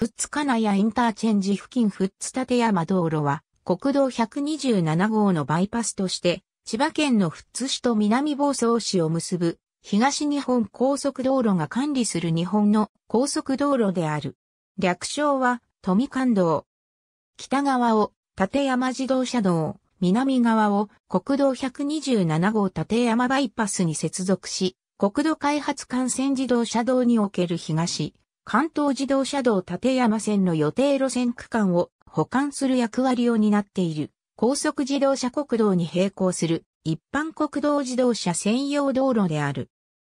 富津金谷インターチェンジ付近富津立山道路は、国道127号のバイパスとして、千葉県の富津市と南房総市を結ぶ、東日本高速道路が管理する日本の高速道路である。略称は、富関道。北側を、立山自動車道、南側を国道127号立山バイパスに接続し、国土開発幹線自動車道における東、関東自動車道立山線の予定路線区間を保管する役割を担っている高速自動車国道に並行する一般国道自動車専用道路である。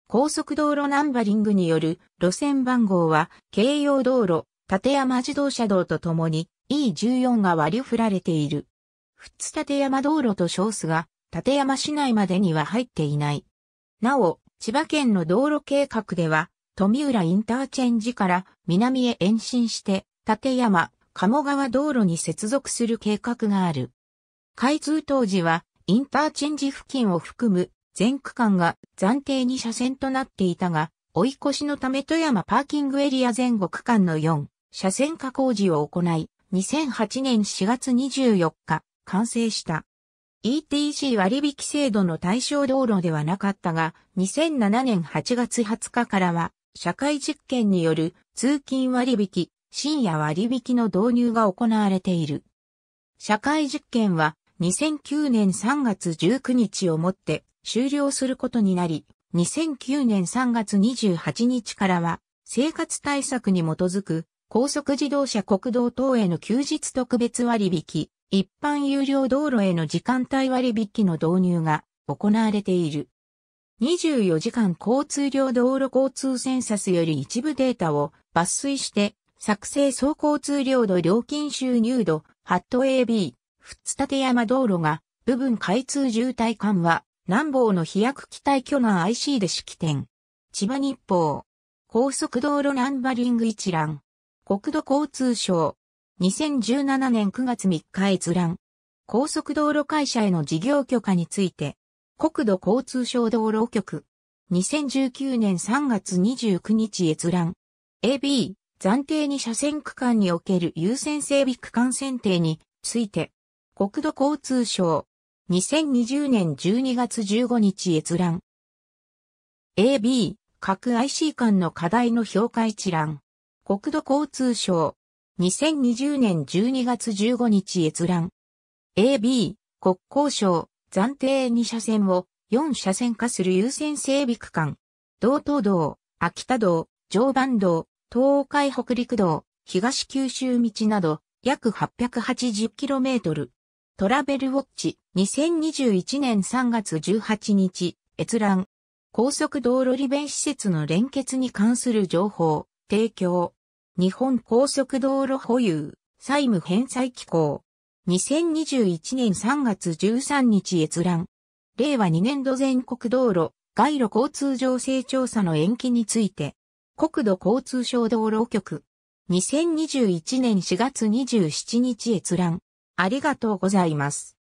高速道路ナンバリングによる路線番号は京葉道路、立山自動車道とともに E14 が割り振られている。富津立山道路と称すが、立山市内までには入っていない。なお、千葉県の道路計画では、富浦インターチェンジから南へ延伸して、立山、鴨川道路に接続する計画がある。開通当時は、インターチェンジ付近を含む全区間が暫定に車線となっていたが、追い越しのため富山パーキングエリア前後区間の4車線化工事を行い、2008年4月24日、完成した。ETC 割引制度の対象道路ではなかったが、2007年8月20日からは、社会実験による通勤割引、深夜割引の導入が行われている。社会実験は2009年3月19日をもって終了することになり、2009年3月28日からは生活対策に基づく高速自動車国道等への休日特別割引、一般有料道路への時間帯割引の導入が行われている。24時間交通量道路交通センサスより一部データを抜粋して、作成総交通量度料金収入度、ハット AB、ふつ立山道路が、部分開通渋滞緩和、南方の飛躍機体巨難 IC で式典。千葉日報。高速道路ナンバリング一覧。国土交通省。2017年9月3日閲覧。高速道路会社への事業許可について。国土交通省道路局。2019年3月29日閲覧。AB、暫定に車線区間における優先整備区間選定について、国土交通省。2020年12月15日閲覧。AB、各 IC 間の課題の評価一覧。国土交通省。2020年12月15日閲覧。AB、国交省。暫定2車線を4車線化する優先整備区間。道東道、秋田道、常磐道、東海北陸道、東九州道など約 880km。トラベルウォッチ2021年3月18日閲覧。高速道路利便施設の連結に関する情報、提供。日本高速道路保有、債務返済機構。2021年3月13日閲覧。令和2年度全国道路、街路交通情勢調査の延期について、国土交通省道路局。2021年4月27日閲覧。ありがとうございます。